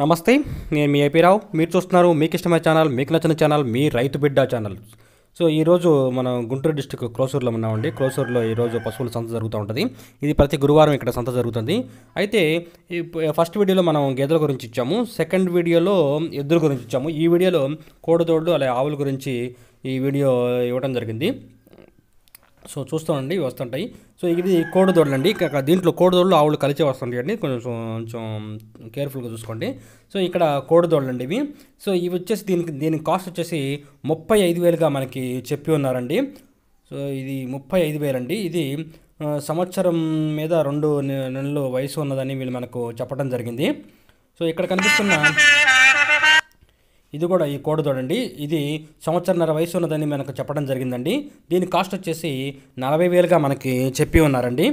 నమస్తే నేను మీ ఏపీరావు మీరు చూస్తున్నారు మీకు ఇష్టమైన ఛానల్ మీకు నచ్చిన ఛానల్ మీ రైతు బిడ్డ ఛానల్ సో ఈరోజు మనం గుంటూరు డిస్టిక్ క్రోసూర్లో ఉన్నామండి క్రోసూర్లో ఈరోజు పశువుల సంత జరుగుతూ ఉంటుంది ఇది ప్రతి గురువారం ఇక్కడ సంత జరుగుతుంది అయితే ఫస్ట్ వీడియోలో మనం గేదెల గురించి ఇచ్చాము సెకండ్ వీడియోలో ఎద్దుల గురించి ఇచ్చాము ఈ వీడియోలో కోడదోళ్ళు అలాగే ఆవుల గురించి ఈ వీడియో ఇవ్వడం జరిగింది సో చూస్తామండి వస్తుంటాయి సో ఇది కోడదొడలు అండి దీంట్లో కోడదొడలు ఆవులు కలిసే వస్తుంటాయి అండి కొంచెం కొంచెం కేర్ఫుల్గా చూసుకోండి సో ఇక్కడ కోడదొడలు అండి ఇవి సో ఇవి వచ్చేసి దీనికి దీని కాస్ట్ వచ్చేసి ముప్పై ఐదు వేలుగా మనకి చెప్పి ఉన్నారండి సో ఇది ముప్పై ఐదు వేలండి ఇది సంవత్సరం మీద రెండు నెలలు వయసు ఉన్నదని వీళ్ళు మనకు చెప్పడం జరిగింది సో ఇక్కడ కనిపిస్తున్న ఇది కూడా ఈ కోడ చూడండి ఇది సంవత్సరన్నర వయసు ఉన్నదని మనకు చెప్పడం జరిగిందండి దీని కాస్ట్ వచ్చేసి నలభై వేలుగా మనకి చెప్పి ఉన్నారండి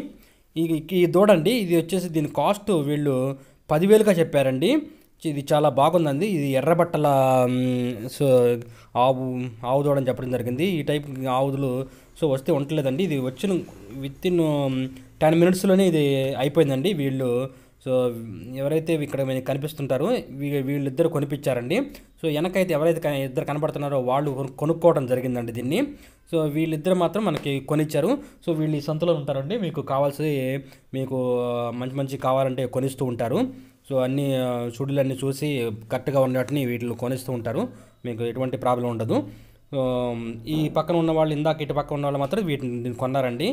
ఈ దూడండి ఇది వచ్చేసి దీని కాస్ట్ వీళ్ళు పదివేలుగా చెప్పారండి ఇది చాలా బాగుందండి ఇది ఎర్రబట్టల సో ఆవు ఆవు దూడని చెప్పడం జరిగింది ఈ టైప్ ఆవులు సో వస్తే ఉండలేదండి ఇది వచ్చిన విత్ ఇన్ టెన్ మినిట్స్లోనే ఇది అయిపోయిందండి వీళ్ళు సో ఎవరైతే ఇక్కడ మీకు కనిపిస్తుంటారో వీళ్ళిద్దరు కొనిపించారండి సో వెనకైతే ఎవరైతే ఇద్దరు కనబడుతున్నారో వాళ్ళు కొనుక్కోవడం జరిగిందండి దీన్ని సో వీళ్ళిద్దరు మాత్రం మనకి కొనిచ్చారు సో వీళ్ళు ఈ సంతలో ఉంటారండి మీకు కావాల్సి మీకు మంచి మంచి కావాలంటే కొనిస్తూ ఉంటారు సో అన్ని చుడులన్నీ చూసి కరెక్ట్గా ఉన్నట్టుని వీటిని కొనిస్తూ ఉంటారు మీకు ఎటువంటి ప్రాబ్లం ఉండదు ఈ పక్కన ఉన్న వాళ్ళు ఇందాక ఇటు పక్కన ఉన్న వాళ్ళు మాత్రం వీటిని కొన్నారండి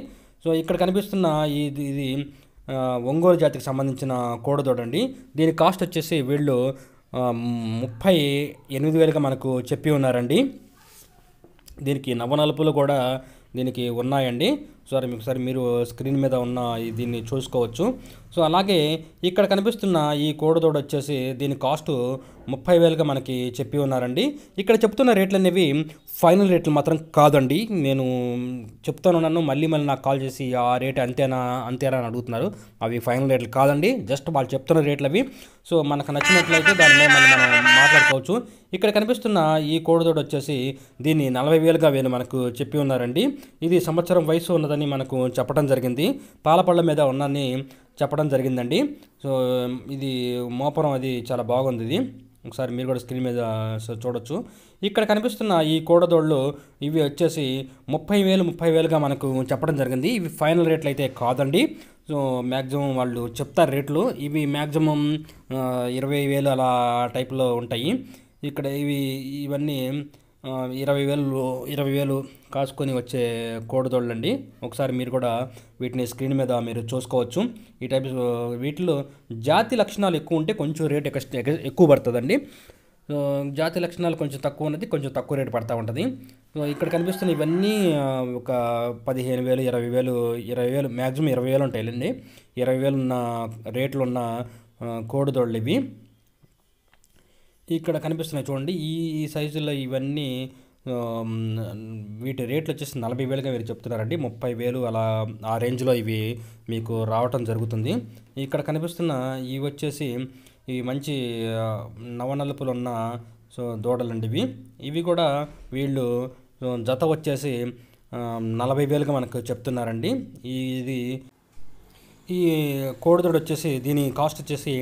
సో ఇక్కడ కనిపిస్తున్న ఇది ఇది ఒంగోలు జాతికి సంబంధించిన కోడదోడండి దీని కాస్ట్ వచ్చేసి వీళ్ళు ముప్పై ఎనిమిది వేలుగా మనకు చెప్పి ఉన్నారండి దీనికి నవనలుపులు కూడా దీనికి ఉన్నాయండి సారీ మీకు సార్ మీరు స్క్రీన్ మీద ఉన్న దీన్ని చూసుకోవచ్చు సో అలాగే ఇక్కడ కనిపిస్తున్న ఈ కోడదోడ వచ్చేసి దీని కాస్ట్ ముప్పై వేలుగా మనకి చెప్పి ఉన్నారండి ఇక్కడ చెప్తున్న రేట్లు అనేవి ఫైనల్ రేట్లు మాత్రం కాదండి నేను చెప్తానున్నాను మళ్ళీ మళ్ళీ నాకు కాల్ చేసి ఆ రేట్ అంతేనా అంతేనా అని అడుగుతున్నారు అవి ఫైనల్ రేట్లు కాదండి జస్ట్ వాళ్ళు చెప్తున్న రేట్లు అవి సో మనకు నచ్చినట్లయితే దానిలో మనం మనం మాట్లాడుకోవచ్చు ఇక్కడ కనిపిస్తున్న ఈ కోడదోడ వచ్చేసి దీన్ని నలభై వేలుగా వేలు మనకు చెప్పి ఉన్నారండి ఇది సంవత్సరం వయసు ఉన్నది ఉన్నదని మనకు చెప్పడం జరిగింది పాలపళ్ళ మీద ఉన్నదని చెప్పడం జరిగిందండి సో ఇది మోపురం అది చాలా బాగుంది ఇది ఒకసారి మీరు కూడా స్క్రీన్ మీద చూడొచ్చు ఇక్కడ కనిపిస్తున్న ఈ కూడదోళ్ళు ఇవి వచ్చేసి ముప్పై వేలు ముప్పై వేలుగా మనకు చెప్పడం జరిగింది ఇవి ఫైనల్ రేట్లు అయితే కాదండి సో మ్యాక్సిమం వాళ్ళు చెప్తారు రేట్లు ఇవి మ్యాక్సిమం ఇరవై వేలు అలా టైప్లో ఉంటాయి ఇక్కడ ఇవి ఇవన్నీ ఇరవై వేలు ఇరవై వేలు కాసుకొని వచ్చే కోడదోళ్ళండి ఒకసారి మీరు కూడా వీటిని స్క్రీన్ మీద మీరు చూసుకోవచ్చు ఈ టైప్ వీటిలో జాతి లక్షణాలు ఎక్కువ ఉంటే కొంచెం రేట్ ఎక్కువ పడుతుందండి జాతి లక్షణాలు కొంచెం తక్కువ ఉన్నది కొంచెం తక్కువ రేటు పడతా ఉంటుంది ఇక్కడ కనిపిస్తున్న ఇవన్నీ ఒక పదిహేను వేలు ఇరవై వేలు ఇరవై వేలు మ్యాక్సిమం ఇరవై వేలు ఉంటాయి ఇరవై వేలు ఉన్న రేట్లు ఉన్న కోడిదోళ్ళు ఇవి ఇక్కడ కనిపిస్తున్నాయి చూడండి ఈ సైజులో ఇవన్నీ వీటి రేట్లు వచ్చేసి నలభై వేలుగా మీరు చెప్తున్నారండి ముప్పై వేలు అలా ఆ రేంజ్లో ఇవి మీకు రావటం జరుగుతుంది ఇక్కడ కనిపిస్తున్న ఇవి వచ్చేసి ఇవి మంచి నవనలుపులు ఉన్న సో దూడలండి ఇవి ఇవి కూడా వీళ్ళు జత వచ్చేసి నలభై వేలుగా మనకు చెప్తున్నారండి ఇది ఈ కోడిదోడు వచ్చేసి దీని కాస్ట్ వచ్చేసి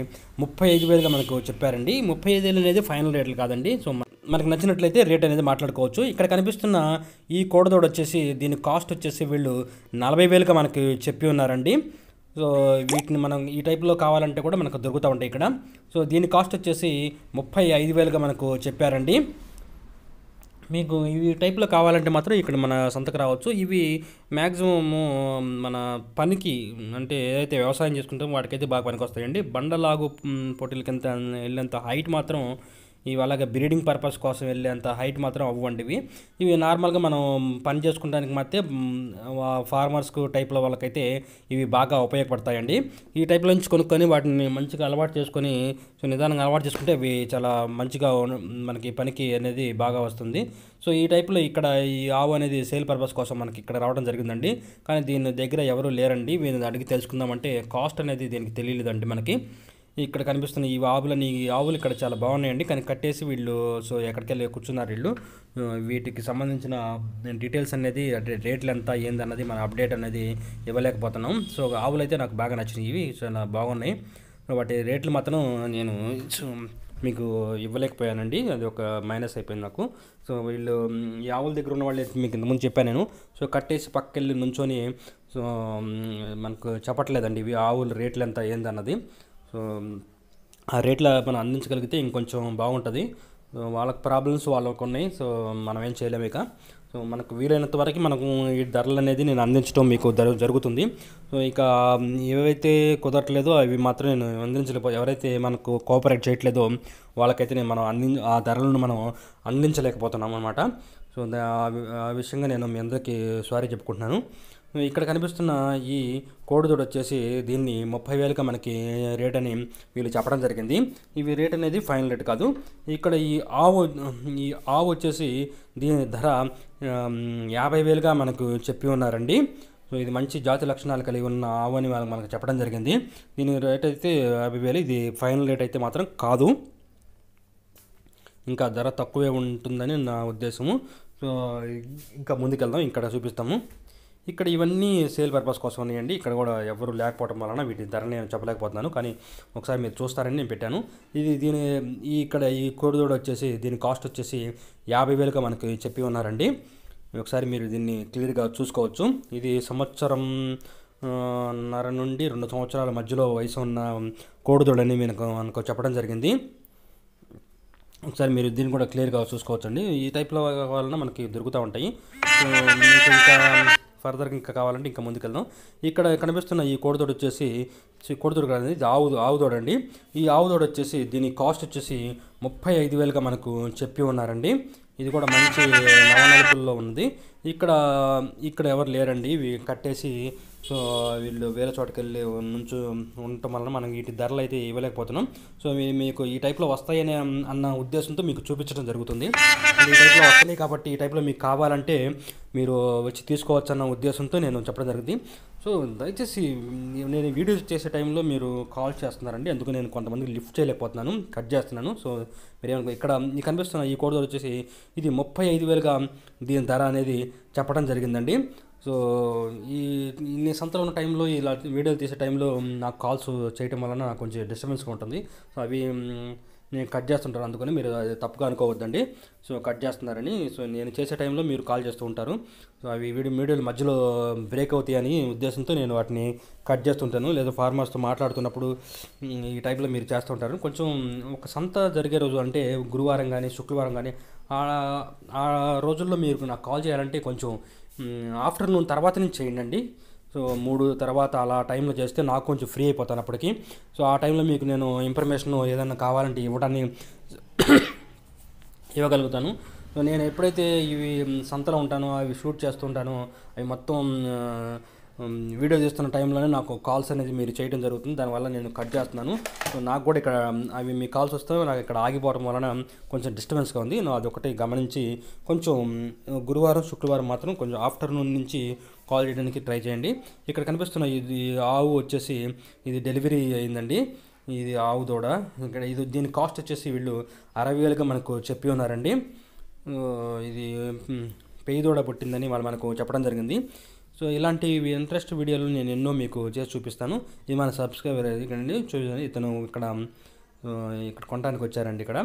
ముప్పై ఐదు వేలుగా మనకు చెప్పారండి ముప్పై ఐదు వేలు అనేది ఫైనల్ రేట్లు కాదండి సో మనకు నచ్చినట్లయితే రేట్ అనేది మాట్లాడుకోవచ్చు ఇక్కడ కనిపిస్తున్న ఈ కోడదోడు వచ్చేసి దీని కాస్ట్ వచ్చేసి వీళ్ళు నలభై వేలుగా మనకు చెప్పి ఉన్నారండి సో వీటిని మనం ఈ టైప్లో కావాలంటే కూడా మనకు దొరుకుతూ ఉంటాయి ఇక్కడ సో దీని కాస్ట్ వచ్చేసి ముప్పై ఐదు వేలుగా మనకు చెప్పారండి మీకు ఇవి టైప్లో కావాలంటే మాత్రం ఇక్కడ మన సంతకు రావచ్చు ఇవి మ్యాక్సిమము మన పనికి అంటే ఏదైతే వ్యవసాయం చేసుకుంటామో వాటికైతే బాగా పనికి వస్తాయండి బండలాగు పోటీల కింద వెళ్ళేంత హైట్ మాత్రం ఇవి అలాగే బ్రీడింగ్ పర్పస్ కోసం వెళ్ళేంత హైట్ మాత్రం అవ్వండివి ఇవి నార్మల్గా మనం పని చేసుకుంటానికి మాత్రమే ఫార్మర్స్కు టైప్ల వాళ్ళకైతే ఇవి బాగా ఉపయోగపడతాయండి ఈ టైప్లో నుంచి కొనుక్కొని వాటిని మంచిగా అలవాటు చేసుకొని సో నిదానంగా అలవాటు చేసుకుంటే అవి చాలా మంచిగా మనకి పనికి అనేది బాగా వస్తుంది సో ఈ టైప్లో ఇక్కడ ఈ ఆవు అనేది సేల్ పర్పస్ కోసం మనకి ఇక్కడ రావడం జరిగిందండి కానీ దీని దగ్గర ఎవరు లేరండి వీళ్ళని అడిగి తెలుసుకుందామంటే కాస్ట్ అనేది దీనికి తెలియలేదండి మనకి ఇక్కడ కనిపిస్తున్న ఈ ఆవులని ఈ ఆవులు ఇక్కడ చాలా బాగున్నాయండి కానీ కట్టేసి వీళ్ళు సో ఎక్కడికెళ్ళి కూర్చున్నారు వీళ్ళు వీటికి సంబంధించిన డీటెయిల్స్ అనేది రేట్లు ఎంత ఏందన్నది మన అప్డేట్ అనేది ఇవ్వలేకపోతున్నాం సో ఆవులు అయితే నాకు బాగా నచ్చినాయి ఇవి సో బాగున్నాయి వాటి రేట్లు మాత్రం నేను మీకు ఇవ్వలేకపోయానండి అది ఒక మైనస్ అయిపోయింది నాకు సో వీళ్ళు ఈ ఆవుల దగ్గర ఉన్న వాళ్ళు మీకు ఇంతకుముందు చెప్పాను నేను సో కట్టేసి పక్కకెళ్ళి నుంచొని సో మనకు చెప్పట్లేదండి ఇవి ఆవుల రేట్లు ఎంత ఏందన్నది సో ఆ రేట్లో మనం అందించగలిగితే ఇంకొంచెం బాగుంటుంది వాళ్ళకి ప్రాబ్లమ్స్ వాళ్ళకు ఉన్నాయి సో మనం ఏం చేయలేము ఇక సో మనకు వీలైనంత వరకు మనకు ఈ ధరలు అనేది నేను అందించడం మీకు జరుగుతుంది సో ఇక ఏవైతే కుదరట్లేదో అవి మాత్రం నేను అందించలేకపో ఎవరైతే మనకు కోఆపరేట్ చేయట్లేదో వాళ్ళకైతే నేను మనం అంది ఆ ధరలను మనం అందించలేకపోతున్నాం అనమాట సో ఆ విషయంగా నేను మీ అందరికీ సారీ చెప్పుకుంటున్నాను ఇక్కడ కనిపిస్తున్న ఈ కోడిదోడు వచ్చేసి దీన్ని ముప్పై వేలుగా మనకి రేట్ అని వీళ్ళు చెప్పడం జరిగింది ఇవి రేట్ అనేది ఫైనల్ రేట్ కాదు ఇక్కడ ఈ ఆవు ఈ ఆవు వచ్చేసి దీని ధర యాభై వేలుగా మనకు చెప్పి ఉన్నారండి సో ఇది మంచి జాతి లక్షణాలు కలిగి ఉన్న ఆవు అని వాళ్ళకి మనకు చెప్పడం జరిగింది దీని రేట్ అయితే యాభై వేలు ఇది ఫైనల్ రేట్ అయితే మాత్రం కాదు ఇంకా ధర తక్కువే ఉంటుందని నా ఉద్దేశము సో ఇంకా ముందుకెళ్దాం ఇక్కడ చూపిస్తాము ఇక్కడ ఇవన్నీ సేల్ పర్పస్ కోసం ఉన్నాయండి ఇక్కడ కూడా ఎవరు లేకపోవడం వలన వీటి ధర నేను చెప్పలేకపోతున్నాను కానీ ఒకసారి మీరు చూస్తారని నేను పెట్టాను ఇది దీని ఇక్కడ ఈ కోడిదోడ వచ్చేసి దీని కాస్ట్ వచ్చేసి యాభై వేలుగా మనకి చెప్పి ఉన్నారండి ఒకసారి మీరు దీన్ని క్లియర్గా చూసుకోవచ్చు ఇది సంవత్సరం నర నుండి రెండు సంవత్సరాల మధ్యలో వయసు ఉన్న కోడిదోడని మనకు మనకు చెప్పడం జరిగింది ఒకసారి మీరు దీన్ని కూడా క్లియర్గా చూసుకోవచ్చండి ఈ టైప్లో వలన మనకి దొరుకుతూ ఉంటాయి ఇంకా ఫర్దర్గా ఇంకా కావాలంటే ఇంకా ముందుకెళ్దాం ఇక్కడ కనిపిస్తున్న ఈ కోడితోడు వచ్చేసి కోడితోడు కాదు ఆవు ఆవు అండి ఈ ఆవుదోడు వచ్చేసి దీని కాస్ట్ వచ్చేసి ముప్పై ఐదు వేలుగా మనకు చెప్పి ఉన్నారండి ఇది కూడా మంచి నవనలుపుల్లో ఉంది ఇక్కడ ఇక్కడ ఎవరు లేరండి ఇవి కట్టేసి సో వీళ్ళు వేరే చోటకి వెళ్ళి నుంచి ఉండటం వలన మనం వీటి ధరలు అయితే ఇవ్వలేకపోతున్నాం సో మీకు ఈ టైప్లో వస్తాయనే అన్న ఉద్దేశంతో మీకు చూపించడం జరుగుతుంది ఈ టైప్లో వస్తాయి కాబట్టి ఈ టైప్లో మీకు కావాలంటే మీరు వచ్చి తీసుకోవచ్చు అన్న ఉద్దేశంతో నేను చెప్పడం జరిగింది సో దయచేసి నేను వీడియోస్ చేసే టైంలో మీరు కాల్ చేస్తున్నారండి అందుకు నేను కొంతమందికి లిఫ్ట్ చేయలేకపోతున్నాను కట్ చేస్తున్నాను సో మీరేమనుకో ఇక్కడ మీకు కనిపిస్తున్న ఈ కోడ్ వచ్చేసి ఇది ముప్పై ఐదు వేలుగా దీని ధర అనేది చెప్పడం జరిగిందండి సో ఈ నేను సంతలో ఉన్న టైంలో ఇలా వీడియోలు తీసే టైంలో నాకు కాల్స్ చేయటం వలన కొంచెం డిస్టర్బెన్స్గా ఉంటుంది సో అవి నేను కట్ చేస్తుంటాను అందుకని మీరు తప్పుగా అనుకోవద్దండి సో కట్ చేస్తున్నారని సో నేను చేసే టైంలో మీరు కాల్ చేస్తూ ఉంటారు సో అవి వీడియో మీడియోలు మధ్యలో బ్రేక్ అవుతాయని ఉద్దేశంతో నేను వాటిని కట్ చేస్తుంటాను లేదా ఫార్మర్స్తో మాట్లాడుతున్నప్పుడు ఈ టైప్లో మీరు చేస్తుంటారు కొంచెం ఒక సంత జరిగే రోజు అంటే గురువారం కానీ శుక్రవారం కానీ ఆ రోజుల్లో మీరు నాకు కాల్ చేయాలంటే కొంచెం ఆఫ్టర్నూన్ తర్వాత నుంచి చేయండి సో మూడు తర్వాత అలా టైంలో చేస్తే నాకు కొంచెం ఫ్రీ అయిపోతాను అప్పటికి సో ఆ టైంలో మీకు నేను ఇన్ఫర్మేషన్ ఏదైనా కావాలంటే ఇవ్వడాన్ని ఇవ్వగలుగుతాను సో నేను ఎప్పుడైతే ఇవి సంతలో ఉంటానో అవి షూట్ చేస్తుంటానో అవి మొత్తం వీడియో చేస్తున్న టైంలోనే నాకు కాల్స్ అనేది మీరు చేయడం జరుగుతుంది దానివల్ల నేను కట్ చేస్తున్నాను సో నాకు కూడా ఇక్కడ అవి మీ కాల్స్ వస్తే నాకు ఇక్కడ ఆగిపోవడం వలన కొంచెం డిస్టర్బెన్స్గా ఉంది నేను అదొకటి గమనించి కొంచెం గురువారం శుక్రవారం మాత్రం కొంచెం ఆఫ్టర్నూన్ నుంచి కాల్ చేయడానికి ట్రై చేయండి ఇక్కడ కనిపిస్తున్న ఇది ఆవు వచ్చేసి ఇది డెలివరీ అయిందండి ఇది ఆవు దూడ ఇక్కడ ఇది దీని కాస్ట్ వచ్చేసి వీళ్ళు అరవై వేలుగా మనకు చెప్పి ఉన్నారండి ఇది పెయ్యి దూడ పుట్టిందని వాళ్ళు మనకు చెప్పడం జరిగింది సో ఇలాంటి ఇంట్రెస్ట్ వీడియోలు నేను ఎన్నో మీకు చేసి చూపిస్తాను ఇది మన సబ్స్క్రైబర్ ఇక్కడ చూసాను ఇతను ఇక్కడ ఇక్కడ కొనడానికి వచ్చారండి ఇక్కడ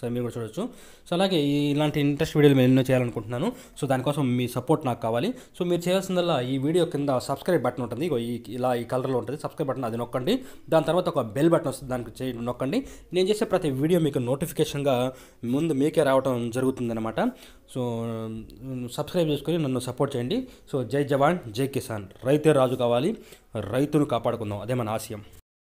ఒకసారి మీరు కూడా చూడొచ్చు సో అలాగే ఇలాంటి ఇంట్రెస్ట్ వీడియోలు నేను ఎన్నో చేయాలనుకుంటున్నాను సో దానికోసం మీ సపోర్ట్ నాకు కావాలి సో మీరు చేయాల్సిందల్లా ఈ వీడియో కింద సబ్స్క్రైబ్ బటన్ ఉంటుంది ఇలా ఈ కలర్లో ఉంటుంది సబ్స్క్రైబ్ బటన్ అది నొక్కండి దాని తర్వాత ఒక బెల్ బటన్ వస్తుంది దానికి చే నొక్కండి నేను చేసే ప్రతి వీడియో మీకు నోటిఫికేషన్గా ముందు మీకే రావడం జరుగుతుందన్నమాట సో సబ్స్క్రైబ్ చేసుకొని నన్ను సపోర్ట్ చేయండి సో జై జవాన్ జై కిసాన్ రైతే రాజు కావాలి రైతును కాపాడుకుందాం అదే మన ఆశయం